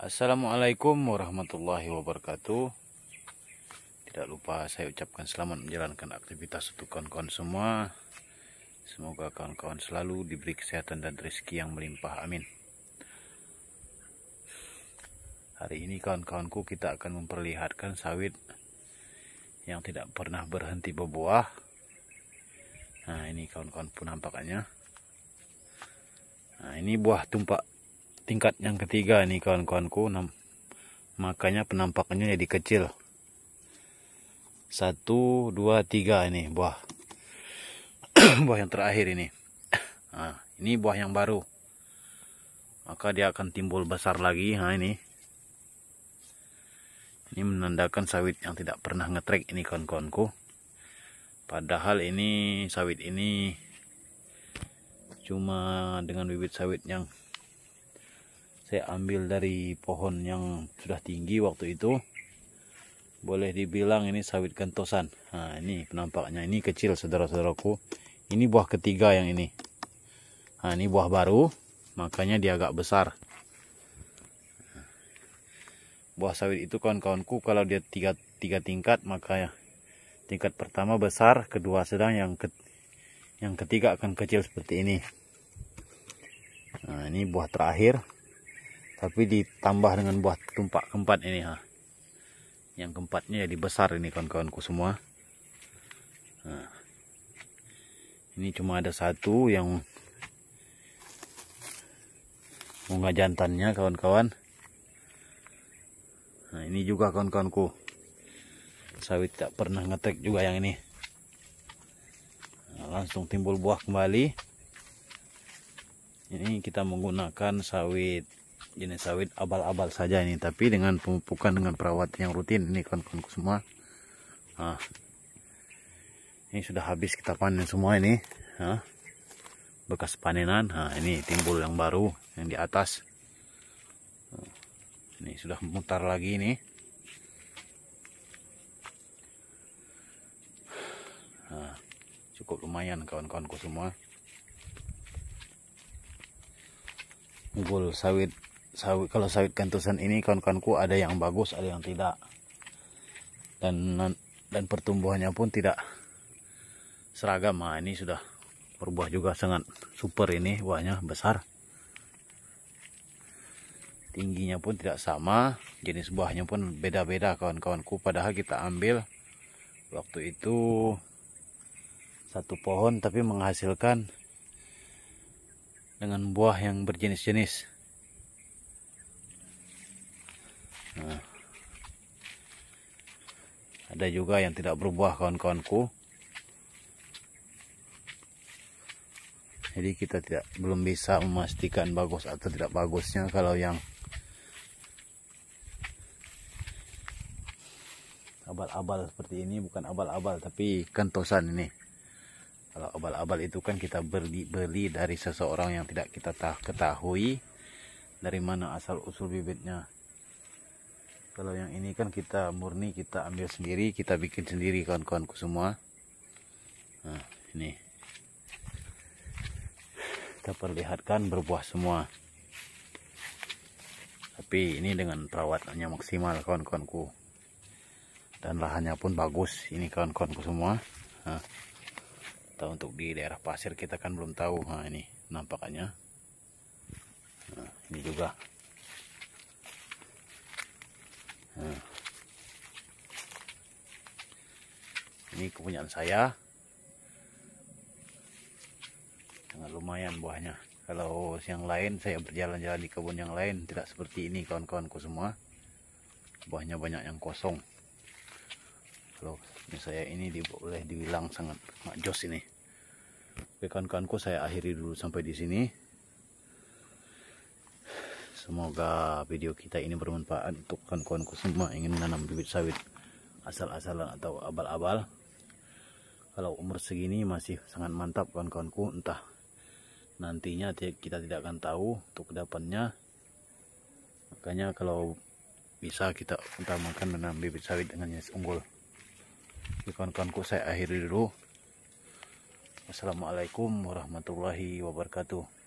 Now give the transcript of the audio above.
Assalamualaikum warahmatullahi wabarakatuh Tidak lupa saya ucapkan selamat menjalankan aktivitas untuk kawan-kawan semua Semoga kawan-kawan selalu diberi kesehatan dan rezeki yang melimpah amin Hari ini kawan-kawanku kita akan memperlihatkan sawit yang tidak pernah berhenti berbuah Nah ini kawan-kawan pun nampakannya Nah ini buah tumpak tingkat yang ketiga ini kawan-kawanku makanya penampakannya jadi kecil satu dua tiga ini buah buah yang terakhir ini nah, ini buah yang baru maka dia akan timbul besar lagi nah ini ini menandakan sawit yang tidak pernah ngetrek ini kawan-kawanku padahal ini sawit ini cuma dengan bibit sawit yang saya ambil dari pohon yang sudah tinggi waktu itu boleh dibilang ini sawit kentosan nah ini penampaknya ini kecil saudara-saudaraku ini buah ketiga yang ini nah ini buah baru makanya dia agak besar buah sawit itu kawan-kawanku kalau dia tiga, tiga tingkat maka ya, tingkat pertama besar kedua sedang yang ke, yang ketiga akan kecil seperti ini nah ini buah terakhir tapi ditambah dengan buah tumpak keempat ini ha yang keempatnya jadi besar ini kawan-kawanku semua nah. ini cuma ada satu yang bunga jantannya kawan-kawan nah ini juga kawan-kawanku sawit tak pernah ngetek juga yang ini nah, langsung timbul buah kembali ini kita menggunakan sawit jenis sawit abal-abal saja ini tapi dengan pemupukan dengan perawatan yang rutin ini kawan-kawan semua nah, ini sudah habis kita panen semua ini nah, bekas panenan nah, ini timbul yang baru yang di atas ah. ini sudah mutar lagi ini nah, cukup lumayan kawan-kawanku semua unggul sawit sawit kalau sawit kentusan ini kawan-kawanku ada yang bagus ada yang tidak dan dan pertumbuhannya pun tidak seragam nah ini sudah berbuah juga sangat super ini buahnya besar tingginya pun tidak sama jenis buahnya pun beda-beda kawan-kawanku padahal kita ambil waktu itu satu pohon tapi menghasilkan dengan buah yang berjenis-jenis Nah. Ada juga yang tidak berubah, kawan-kawanku. Jadi kita tidak belum bisa memastikan bagus atau tidak bagusnya kalau yang abal-abal seperti ini bukan abal-abal tapi kentosan ini kalau abal-abal itu kan kita beli beli dari seseorang yang tidak kita ketahui dari mana asal usul bibitnya kalau yang ini kan kita murni kita ambil sendiri kita bikin sendiri kawan-kawanku semua nah ini kita perlihatkan berbuah semua tapi ini dengan perawatannya maksimal kawan-kawanku dan lahannya pun bagus ini kawan-kawanku semua nah, kita untuk di daerah pasir kita kan belum tahu nah ini nampaknya nah, ini juga Nah. Ini kepunyaan saya. Sangat lumayan buahnya. Kalau yang lain saya berjalan-jalan di kebun yang lain tidak seperti ini kawan-kawanku semua. Buahnya banyak yang kosong. Kalau saya ini boleh dibilang sangat makjos ini. Oke kawan-kawanku saya akhiri dulu sampai di sini. Semoga video kita ini bermanfaat untuk kawan-kawanku semua ingin menanam bibit sawit asal-asalan atau abal-abal. Kalau umur segini masih sangat mantap kawan-kawanku. Entah nantinya kita tidak akan tahu untuk kedepannya. Makanya kalau bisa kita utamakan menanam bibit sawit dengan jenis unggul. Jadi kawan-kawanku saya akhiri dulu. Assalamualaikum warahmatullahi wabarakatuh.